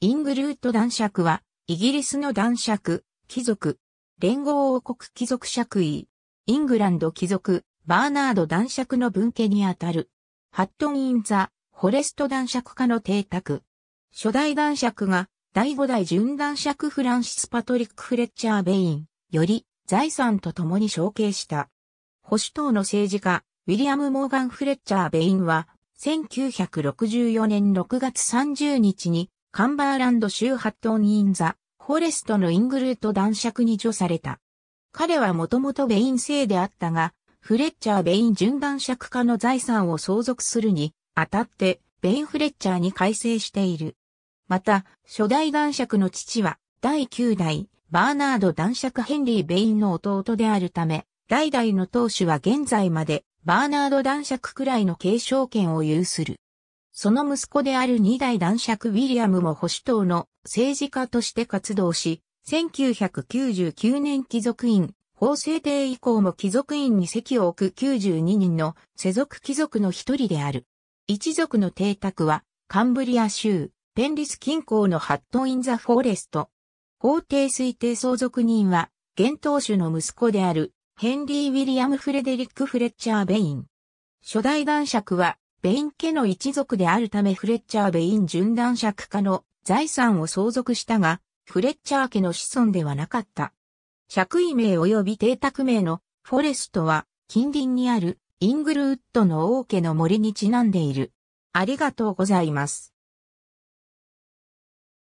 イングルート男爵は、イギリスの男爵、貴族、連合王国貴族爵位、イングランド貴族、バーナード男爵の分家にあたる、ハットン・イン・ザ・フォレスト男爵家の邸宅。初代男爵が、第五代準男爵フランシス・パトリック・フレッチャー・ベイン、より、財産と共に承継した。保守党の政治家、ウィリアム・モーガン・フレッチャー・ベインは、1964年6月30日にカンバーランド州ハットン・イン・ザ・フォレストのイングルート男爵に除された。彼はもともとベイン姓であったが、フレッチャー・ベイン準男爵家の財産を相続するに、あたって、ベイン・フレッチャーに改正している。また、初代男爵の父は、第9代、バーナード男爵ヘンリー・ベインの弟であるため、代々の当主は現在まで、バーナード男爵くらいの継承権を有する。その息子である二代男爵ウィリアムも保守党の政治家として活動し、1999年貴族院、法制定以降も貴族院に席を置く92人の世俗貴族の一人である。一族の邸宅は、カンブリア州、ペンリス近郊のハット・イン・ザ・フォーレスト。法定推定相続人は、現当主の息子である、ヘンリー・ウィリアム・フレデリック・フレッチャー・ベイン。初代男爵は、ベイン家の一族であるためフレッチャー・ベイン順男爵家の財産を相続したが、フレッチャー家の子孫ではなかった。爵位名及び邸宅名のフォレストは近隣にあるイングルウッドの王家の森にちなんでいる。ありがとうございます。